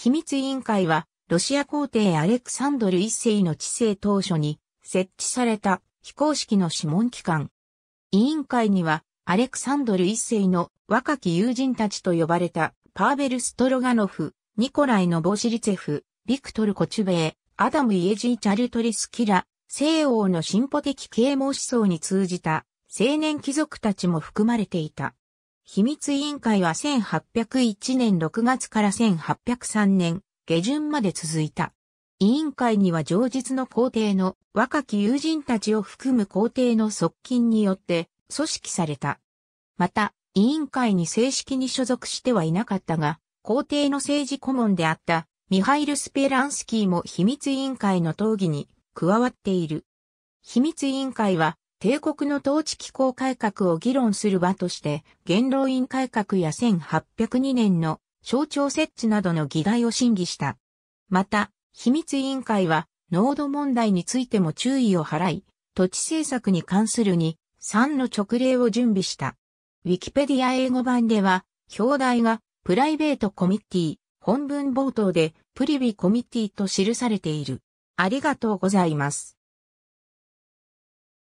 秘密委員会は、ロシア皇帝アレクサンドル一世の治世当初に設置された非公式の諮問機関。委員会には、アレクサンドル一世の若き友人たちと呼ばれた、パーベル・ストロガノフ、ニコライ・ノボシリツェフ、ビクトル・コチュベイ、アダム・イエジー・チャルトリスキラ、西欧の進歩的啓蒙思想に通じた青年貴族たちも含まれていた。秘密委員会は1801年6月から1803年下旬まで続いた。委員会には上日の皇帝の若き友人たちを含む皇帝の側近によって組織された。また、委員会に正式に所属してはいなかったが、皇帝の政治顧問であったミハイル・スペランスキーも秘密委員会の討議に加わっている。秘密委員会は帝国の統治機構改革を議論する場として、元老院改革や1802年の省庁設置などの議題を審議した。また、秘密委員会は、濃度問題についても注意を払い、土地政策に関するに、3の直令を準備した。ウィキペディア英語版では、表題がプライベートコミッティ、本文冒頭でプリビコミッティと記されている。ありがとうございます。